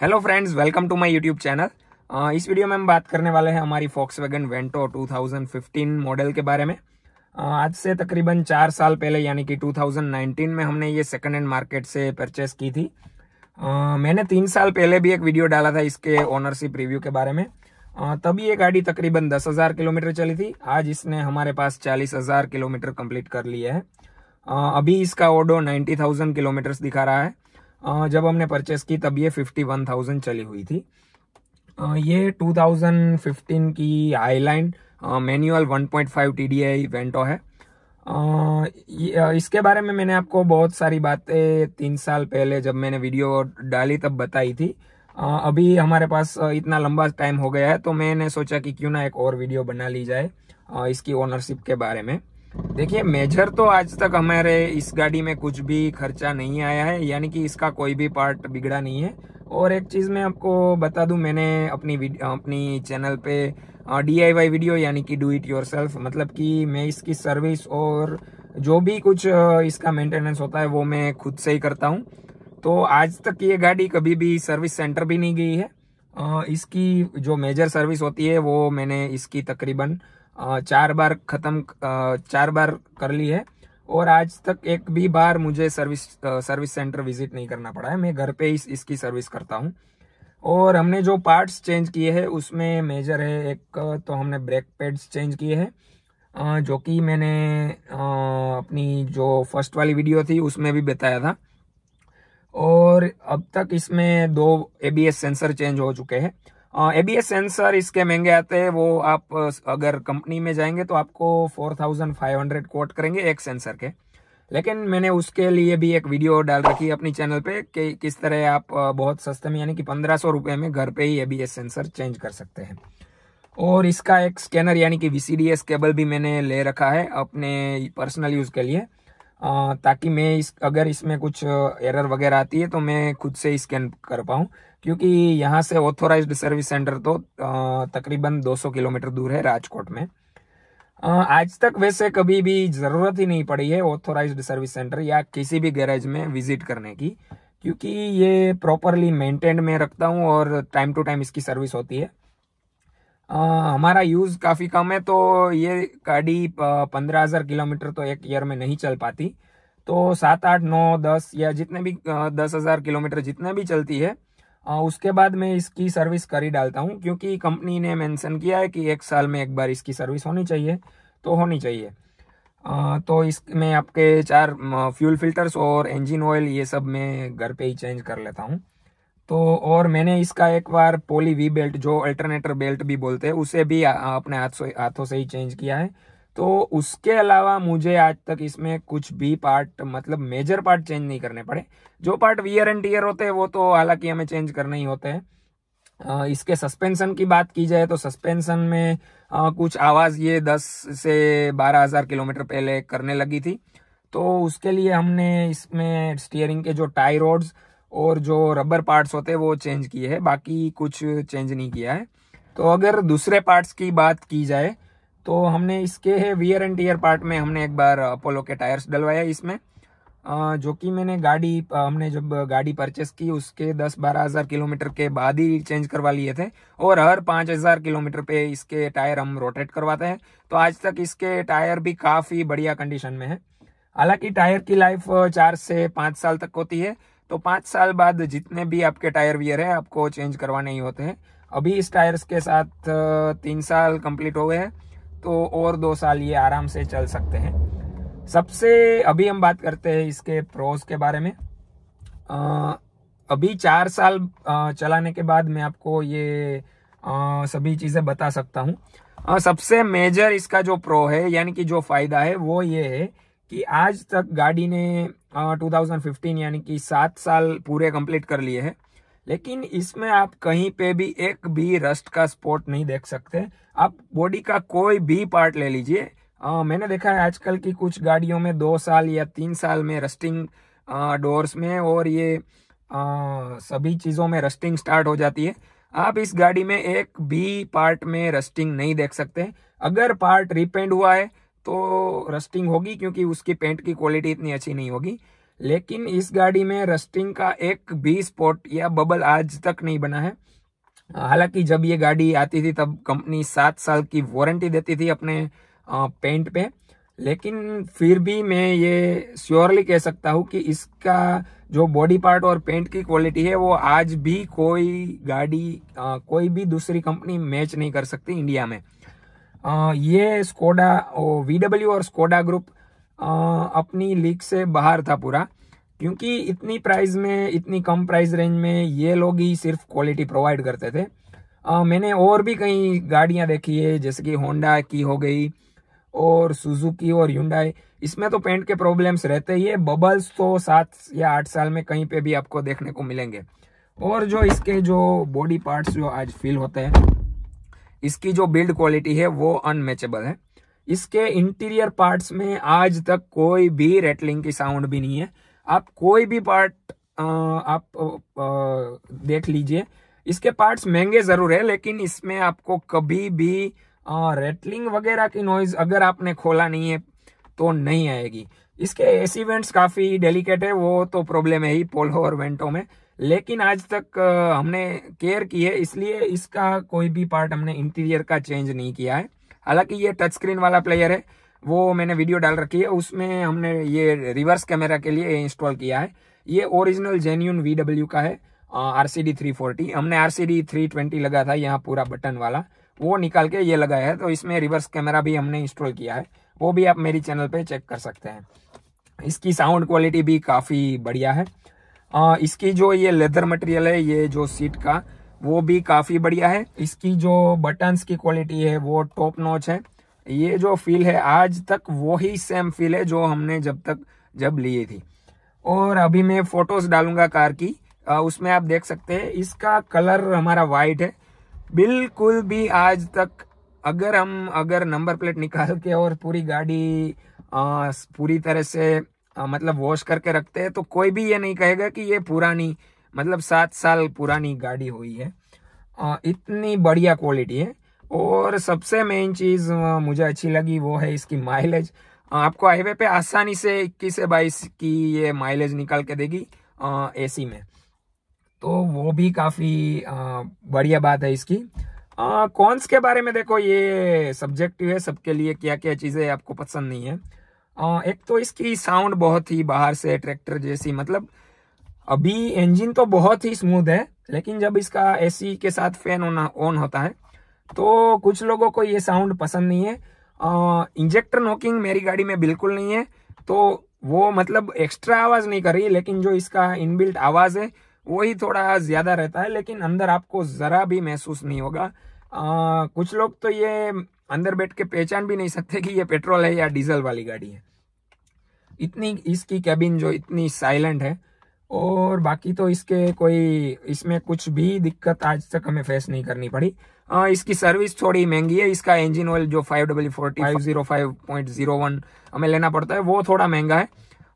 hello friends welcome to my YouTube channel इस video में हम बात करने वाले हैं हमारी फॉक्स वैगन वेंटो 2015 मॉडल के बारे में uh, आज से तकरीबन चार साल पहले यानी कि 2019 में हमने ये सेकंड हैंड मार्केट से परचेस की थी uh, मैंने तीन साल पहले भी एक वीडियो डाला था इसके ओनरशिप रिव्यू के बारे में uh, तब ये गाड़ी तकरीबन दस हज़ार किलोमीटर चली थी आज इसने हमारे पास चालीस हज़ार किलोमीटर कम्प्लीट कर लिए है uh, अभी इसका ऑडो नाइन्टी थाउजेंड किलोमीटर्स दिखा रहा है जब हमने परचेस की तब ये फिफ्टी वन थाउजेंड चली हुई थी ये टू थाउजेंड फिफ्टीन की highline manual one point five T D I Vento है इसके बारे में मैंने आपको बहुत सारी बातें तीन साल पहले जब मैंने वीडियो डाली तब बताई थी अभी हमारे पास इतना लंबा टाइम हो गया है तो मैंने सोचा कि क्यों ना एक और वीडियो बना ली जाए इसकी ओनरशिप के बारे में देखिए मेजर तो आज तक हमारे इस गाड़ी में कुछ भी खर्चा नहीं आया है यानी कि इसका कोई भी पार्ट बिगड़ा नहीं है और एक चीज़ मैं आपको बता दूं मैंने अपनी अपनी चैनल पे डी आई वाई वीडियो यानी कि डू इट योर सेल्फ मतलब कि मैं इसकी सर्विस और जो भी कुछ इसका मेंटेनेंस होता है वो मैं खुद से ही करता हूँ तो आज तक ये गाड़ी कभी भी सर्विस सेंटर भी नहीं गई है इसकी जो मेजर सर्विस होती है वो मैंने इसकी तकरीबन चार बार ख़त्म चार बार कर ली है और आज तक एक भी बार मुझे सर्विस सर्विस सेंटर विजिट नहीं करना पड़ा है मैं घर पे ही इस, इसकी सर्विस करता हूँ और हमने जो पार्ट्स चेंज किए हैं उसमें मेजर है एक तो हमने ब्रेक पैड्स चेंज किए हैं जो कि मैंने अपनी जो फर्स्ट वाली वीडियो थी उसमें भी बताया था और अब तक इसमें दो एबीएस सेंसर चेंज हो चुके हैं एबीएस सेंसर इसके महंगे आते हैं वो आप अगर कंपनी में जाएंगे तो आपको 4500 कोट करेंगे एक सेंसर के लेकिन मैंने उसके लिए भी एक वीडियो डाल रखी है अपनी चैनल पे कि किस तरह आप बहुत सस्ते में यानी कि पंद्रह सौ रुपये में घर पे ही एबीएस सेंसर चेंज कर सकते हैं और इसका एक स्कैनर यानी कि वीसीडीएस केबल भी मैंने ले रखा है अपने पर्सनल यूज़ के लिए ताकि मैं इस अगर इसमें कुछ एरर वगैरह आती है तो मैं खुद से स्कैन कर पाऊँ क्योंकि यहाँ से ऑथोराइज्ड सर्विस सेंटर तो तकरीबन 200 किलोमीटर दूर है राजकोट में आज तक वैसे कभी भी ज़रूरत ही नहीं पड़ी है ऑथोराइज्ड सर्विस सेंटर या किसी भी गैरेज में विजिट करने की क्योंकि ये प्रॉपरली मेंटेन्ड में रखता हूँ और टाइम टू टाइम इसकी सर्विस होती है आ, हमारा यूज़ काफ़ी कम है तो ये गाड़ी पंद्रह हज़ार किलोमीटर तो एक ईयर में नहीं चल पाती तो सात आठ नौ दस या जितने भी दस हज़ार किलोमीटर जितने भी चलती है उसके बाद मैं इसकी सर्विस कर ही डालता हूँ क्योंकि कंपनी ने मेंशन किया है कि एक साल में एक बार इसकी सर्विस होनी चाहिए तो होनी चाहिए आ, तो इसमें आपके चार फ्यूल फिल्टर्स और इंजन ऑयल ये सब मैं घर पे ही चेंज कर लेता हूँ तो और मैंने इसका एक बार पोली वी बेल्ट जो अल्टरनेटर बेल्ट भी बोलते हैं उसे भी अपने हाथ से हाथों से ही चेंज किया है तो उसके अलावा मुझे आज तक इसमें कुछ भी पार्ट मतलब मेजर पार्ट चेंज नहीं करने पड़े जो पार्ट वियर एंड टीयर होते हैं वो तो हालांकि हमें चेंज करने ही होते हैं इसके सस्पेंशन की बात की जाए तो सस्पेंशन में आ, कुछ आवाज़ ये 10 से 12000 किलोमीटर पहले करने लगी थी तो उसके लिए हमने इसमें स्टीयरिंग के जो टाई रोड्स और जो रबर पार्ट्स होते हैं वो चेंज किए हैं बाकी कुछ चेंज नहीं किया है तो अगर दूसरे पार्ट्स की बात की जाए तो हमने इसके है वियर एंड टीयर पार्ट में हमने एक बार अपोलो uh, के टायर्स डलवाया इसमें uh, जो कि मैंने गाड़ी uh, हमने जब गाड़ी परचेस की उसके दस बारह हज़ार किलोमीटर के बाद ही चेंज करवा लिए थे और हर पांच हज़ार किलोमीटर पे इसके टायर हम रोटेट करवाते हैं तो आज तक इसके टायर भी काफ़ी बढ़िया कंडीशन में है हालांकि टायर की लाइफ चार से पाँच साल तक होती है तो पाँच साल बाद जितने भी आपके टायर वियर है आपको चेंज करवाने ही होते हैं अभी इस टायर्स के साथ तीन साल कंप्लीट हो गए हैं तो और दो साल ये आराम से चल सकते हैं सबसे अभी हम बात करते हैं इसके प्रोज के बारे में आ, अभी चार साल चलाने के बाद मैं आपको ये आ, सभी चीज़ें बता सकता हूँ सबसे मेजर इसका जो प्रो है यानी कि जो फ़ायदा है वो ये है कि आज तक गाड़ी ने आ, 2015 यानी कि सात साल पूरे कंप्लीट कर लिए हैं लेकिन इसमें आप कहीं पे भी एक भी रस्ट का स्पॉट नहीं देख सकते आप बॉडी का कोई भी पार्ट ले लीजिए मैंने देखा है आजकल की कुछ गाड़ियों में दो साल या तीन साल में रस्टिंग डोर्स में और ये आ, सभी चीज़ों में रस्टिंग स्टार्ट हो जाती है आप इस गाड़ी में एक भी पार्ट में रस्टिंग नहीं देख सकते अगर पार्ट रिपेंट हुआ है तो रस्टिंग होगी क्योंकि उसकी पेंट की क्वालिटी इतनी अच्छी नहीं होगी लेकिन इस गाड़ी में रस्टिंग का एक भी स्पॉट या बबल आज तक नहीं बना है हालांकि जब ये गाड़ी आती थी तब कंपनी सात साल की वारंटी देती थी अपने पेंट पे लेकिन फिर भी मैं ये श्योरली कह सकता हूँ कि इसका जो बॉडी पार्ट और पेंट की क्वालिटी है वो आज भी कोई गाड़ी आ, कोई भी दूसरी कंपनी मैच नहीं कर सकती इंडिया में आ, ये स्कोडा वी डब्ल्यू और स्कोडा ग्रुप अपनी लीक से बाहर था पूरा क्योंकि इतनी प्राइस में इतनी कम प्राइस रेंज में ये लोग ही सिर्फ क्वालिटी प्रोवाइड करते थे आ, मैंने और भी कई गाड़ियाँ देखी है जैसे कि होंडा की हो गई और सुजुकी और युंडाई इसमें तो पेंट के प्रॉब्लम्स रहते ही है बबल्स तो सात या आठ साल में कहीं पे भी आपको देखने को मिलेंगे और जो इसके जो बॉडी पार्ट्स जो आज फील होते हैं इसकी जो बिल्ड क्वालिटी है वो अनमेचेबल है इसके इंटीरियर पार्ट्स में आज तक कोई भी रेटलिंग की साउंड भी नहीं है आप कोई भी पार्ट आप देख लीजिए इसके पार्ट्स महंगे ज़रूर है लेकिन इसमें आपको कभी भी रेटलिंग वगैरह की नॉइज़ अगर आपने खोला नहीं है तो नहीं आएगी इसके एसी वेंट्स काफ़ी डेलिकेट है वो तो प्रॉब्लम है ही पोलो और वेंटो में लेकिन आज तक हमने केयर की है इसलिए इसका कोई भी पार्ट हमने इंटीरियर का चेंज नहीं किया है हालांकि ये टच स्क्रीन वाला प्लेयर है वो मैंने वीडियो डाल रखी है उसमें हमने ये रिवर्स कैमरा के लिए इंस्टॉल किया है ये ओरिजिनल जेन्यून वी का है R C D three forty हमने R C D three twenty लगा था यहाँ पूरा बटन वाला वो निकाल के ये लगाया है तो इसमें रिवर्स कैमरा भी हमने इंस्टॉल किया है वो भी आप मेरी चैनल पे चेक कर सकते हैं इसकी साउंड क्वालिटी भी काफ़ी बढ़िया है आ, इसकी जो ये लेदर मटेरियल है ये जो सीट का वो भी काफ़ी बढ़िया है इसकी जो बटन्स की क्वालिटी है वो टॉप नॉच है ये जो फील है आज तक वो ही सेम फील है जो हमने जब तक जब लिए थी और अभी मैं फोटोज डालूंगा कार की उसमें आप देख सकते हैं इसका कलर हमारा वाइट है बिल्कुल भी आज तक अगर हम अगर नंबर प्लेट निकाल के और पूरी गाड़ी आ, पूरी तरह से आ, मतलब वॉश करके रखते हैं तो कोई भी ये नहीं कहेगा कि ये पुरानी मतलब सात साल पुरानी गाड़ी हुई है इतनी बढ़िया क्वालिटी है और सबसे मेन चीज़ मुझे अच्छी लगी वो है इसकी माइलेज आपको हाईवे पे आसानी से इक्कीस से बाईस की ये माइलेज निकाल के देगी एसी में तो वो भी काफ़ी बढ़िया बात है इसकी कॉन्स के बारे में देखो ये सब्जेक्टिव है सबके लिए क्या क्या चीज़ें आपको पसंद नहीं है आ, एक तो इसकी साउंड बहुत ही बाहर से ट्रैक्टर जैसी मतलब अभी इंजन तो बहुत ही स्मूथ है लेकिन जब इसका एसी के साथ फैन ऑन होता है तो कुछ लोगों को ये साउंड पसंद नहीं है इंजेक्टर नॉकिंग मेरी गाड़ी में बिल्कुल नहीं है तो वो मतलब एक्स्ट्रा आवाज़ नहीं कर रही लेकिन जो इसका इनबिल्ट आवाज़ है वही थोड़ा ज़्यादा रहता है लेकिन अंदर आपको ज़रा भी महसूस नहीं होगा आ, कुछ लोग तो ये अंदर बैठ के पहचान भी नहीं सकते कि ये पेट्रोल है या डीजल वाली गाड़ी है इतनी इसकी कैबिन जो इतनी साइलेंट है और बाकी तो इसके कोई इसमें कुछ भी दिक्कत आज तक हमें फेस नहीं करनी पड़ी आ, हाँ, इसकी सर्विस थोड़ी महंगी है इसका इंजन ऑयल जो five W forty five zero five point zero one हमें लेना पड़ता है वो थोड़ा महंगा है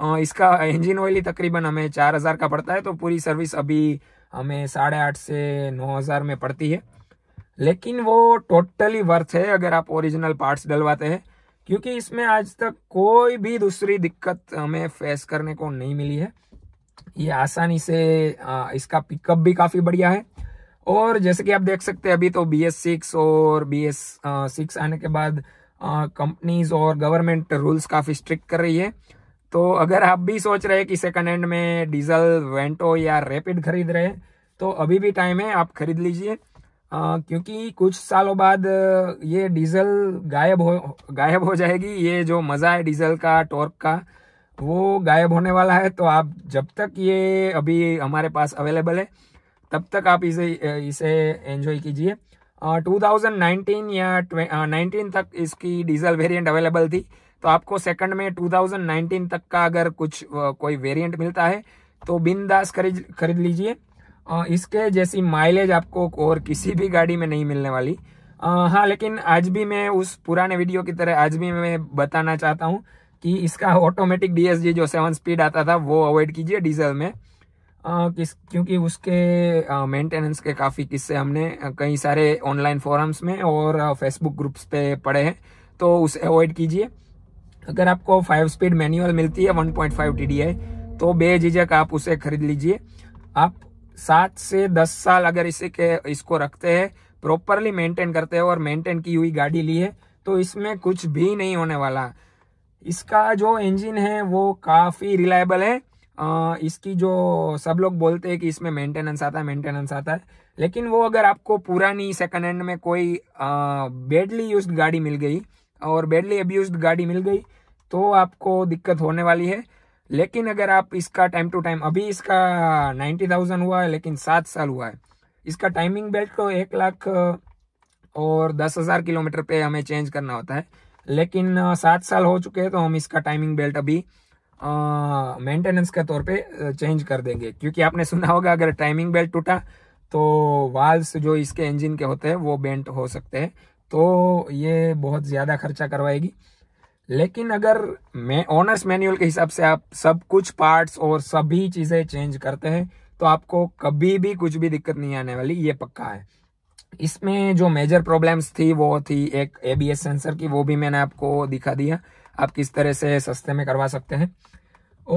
आ, हाँ, इसका इंजन ऑयल ही तकरीबन हमें चार हज़ार का पड़ता है तो पूरी सर्विस अभी हमें साढ़े आठ से नौ हज़ार में पड़ती है लेकिन वो टोटली वर्थ है अगर आप ओरिजिनल पार्ट्स डलवाते हैं क्योंकि इसमें आज तक कोई भी दूसरी दिक्कत हमें फेस करने को नहीं मिली है ये आसानी से आ, इसका पिकअप भी काफ़ी बढ़िया है और जैसे कि आप देख सकते हैं अभी तो बी एस सिक्स और बी एस सिक्स आने के बाद कंपनीज और गवर्नमेंट रूल्स काफ़ी स्ट्रिक्ट कर रही है तो अगर आप भी सोच रहे हैं कि सेकंड हैंड में डीजल वेंटो या रैपिड खरीद रहे हैं तो अभी भी टाइम है आप खरीद लीजिए क्योंकि कुछ सालों बाद ये डीजल गायब हो गायब हो जाएगी ये जो मज़ा है डीजल का टॉर्क का वो गायब होने वाला है तो आप जब तक ये अभी हमारे पास अवेलेबल है तब तक आप इसे इसे एंजॉय कीजिए uh, 2019 या uh, 19 तक इसकी डीजल वेरिएंट अवेलेबल थी तो आपको सेकंड में 2019 तक का अगर कुछ कोई वेरिएंट मिलता है तो बिंदास खरीद खरीद लीजिए इसके जैसी माइलेज आपको और किसी भी गाड़ी में नहीं मिलने वाली हाँ लेकिन आज भी मैं उस पुराने वीडियो की तरह आज भी मैं बताना चाहता हूँ कि इसका ऑटोमेटिक डीएसजी जो सेवन स्पीड आता था वो अवॉइड कीजिए डीजल में आ, किस क्योंकि उसके मेंटेनेंस के काफ़ी किस्से हमने कई सारे ऑनलाइन फोरम्स में और फेसबुक ग्रुप्स पे पड़े हैं तो उसे अवॉइड कीजिए अगर आपको फाइव स्पीड मैनुअल मिलती है 1.5 पॉइंट तो बेझिझक आप उसे खरीद लीजिए आप सात से दस साल अगर इसे के इसको रखते हैं प्रॉपरली मेंटेन करते हैं और मेंटेन की हुई गाड़ी ली है तो इसमें कुछ भी नहीं होने वाला इसका जो इंजन है वो काफ़ी रिलायबल है आ, इसकी जो सब लोग बोलते हैं कि इसमें मेंटेनेंस आता है मेंटेनेंस आता है लेकिन वो अगर आपको पुरानी सेकंड हैंड में कोई बेडली यूज्ड गाड़ी मिल गई और बेडली अब्यूज गाड़ी मिल गई तो आपको दिक्कत होने वाली है लेकिन अगर आप इसका टाइम टू टाइम अभी इसका नाइन्टी थाउजेंड हुआ है लेकिन सात साल हुआ है इसका टाइमिंग बेल्ट तो एक लाख और दस हज़ार किलोमीटर पे हमें चेंज करना होता है लेकिन सात साल हो चुके हैं तो हम इसका टाइमिंग बेल्ट अभी मेंटेनेंस के तौर पे चेंज कर देंगे क्योंकि आपने सुना होगा अगर टाइमिंग बेल्ट टूटा तो वाल्स जो इसके इंजन के होते हैं वो बेंट हो सकते हैं तो ये बहुत ज़्यादा खर्चा करवाएगी लेकिन अगर मैं ऑनर्स मैनुअल के हिसाब से आप सब कुछ पार्ट्स और सभी चीज़ें चेंज करते हैं तो आपको कभी भी कुछ भी दिक्कत नहीं आने वाली ये पक्का है इसमें जो मेजर प्रॉब्लम्स थी वो थी एक एबीएस सेंसर की वो भी मैंने आपको दिखा दिया आप किस तरह से सस्ते में करवा सकते हैं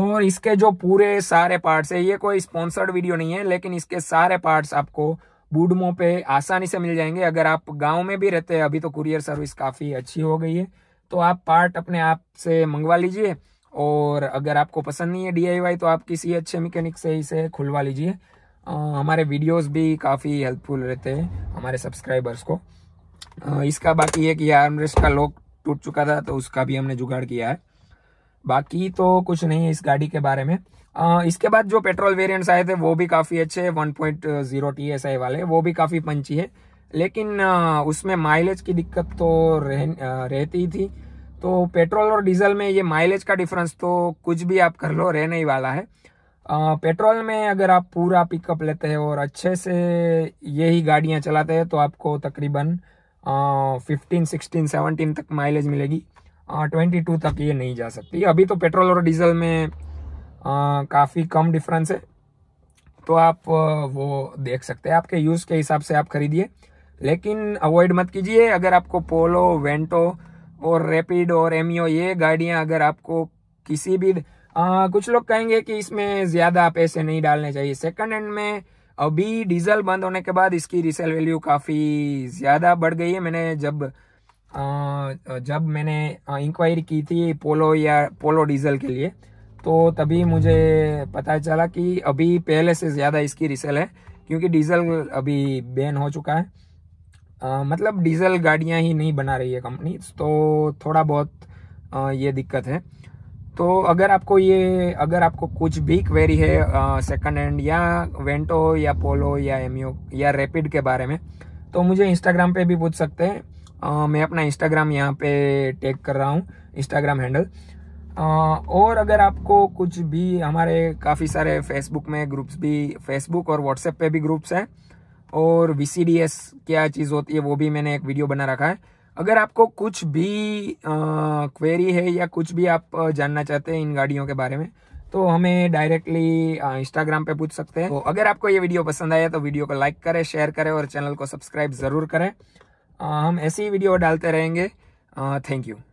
और इसके जो पूरे सारे पार्ट्स है ये कोई स्पॉन्सर्ड वीडियो नहीं है लेकिन इसके सारे पार्ट्स आपको बूडमो पे आसानी से मिल जाएंगे अगर आप गांव में भी रहते हैं अभी तो कुरियर सर्विस काफ़ी अच्छी हो गई है तो आप पार्ट अपने आप से मंगवा लीजिए और अगर आपको पसंद नहीं है डीआईवाई तो आप किसी अच्छे मैकेनिक से इसे खुलवा लीजिए हमारे वीडियोस भी काफ़ी हेल्पफुल रहते हैं हमारे सब्सक्राइबर्स को इसका बाकी है कि आर्मरेस्ट का लॉक टूट चुका था तो उसका भी हमने जुगाड़ किया है बाकी तो कुछ नहीं है इस गाड़ी के बारे में आ, इसके बाद जो पेट्रोल वेरिएंट्स आए थे वो भी काफ़ी अच्छे हैं 1.0 पॉइंट वाले वो भी काफ़ी पंची है लेकिन आ, उसमें माइलेज की दिक्कत तो रह, आ, रहती ही थी तो पेट्रोल और डीजल में ये माइलेज का डिफरेंस तो कुछ भी आप कर लो रहने ही वाला है पेट्रोल में अगर आप पूरा पिकअप लेते हैं और अच्छे से यही गाड़ियाँ चलाते हैं तो आपको तकरीबन फिफ्टीन सिक्सटीन सेवनटीन तक माइलेज मिलेगी ट्वेंटी टू तक ये नहीं जा सकती अभी तो पेट्रोल और डीजल में काफ़ी कम डिफरेंस है तो आप वो देख सकते हैं आपके यूज़ के हिसाब से आप खरीदिए लेकिन अवॉइड मत कीजिए अगर आपको पोलो वेंटो और रेपिड और एमियो ये गाड़ियाँ अगर आपको किसी भी आ, कुछ लोग कहेंगे कि इसमें ज्यादा पैसे नहीं डालने चाहिए सेकंड हैंड में अभी डीजल बंद होने के बाद इसकी रीसेल वैल्यू काफ़ी ज़्यादा बढ़ गई है मैंने जब आ, जब मैंने इंक्वायरी की थी पोलो या पोलो डीजल के लिए तो तभी मुझे पता चला कि अभी पहले से ज़्यादा इसकी रिसल है क्योंकि डीजल अभी बैन हो चुका है आ, मतलब डीजल गाड़ियाँ ही नहीं बना रही है कंपनी तो थोड़ा बहुत आ, ये दिक्कत है तो अगर आपको ये अगर आपको कुछ भी क्वेरी है सेकंड हैंड या वेंटो या पोलो या एम या रेपिड के बारे में तो मुझे इंस्टाग्राम पे भी पूछ सकते हैं आ, मैं अपना इंस्टाग्राम यहाँ पे टेक कर रहा हूँ इंस्टाग्राम हैंडल आ, और अगर आपको कुछ भी हमारे काफ़ी सारे फेसबुक में ग्रुप्स भी फेसबुक और व्हाट्सएप पे भी ग्रुप्स हैं और वी क्या चीज़ होती है वो भी मैंने एक वीडियो बना रखा है अगर आपको कुछ भी क्वेरी है या कुछ भी आप जानना चाहते हैं इन गाड़ियों के बारे में तो हमें डायरेक्टली इंस्टाग्राम पे पूछ सकते हैं तो अगर आपको ये वीडियो पसंद आया तो वीडियो को लाइक करें शेयर करें और चैनल को सब्सक्राइब ज़रूर करें आ, हम ऐसी ही वीडियो डालते रहेंगे थैंक यू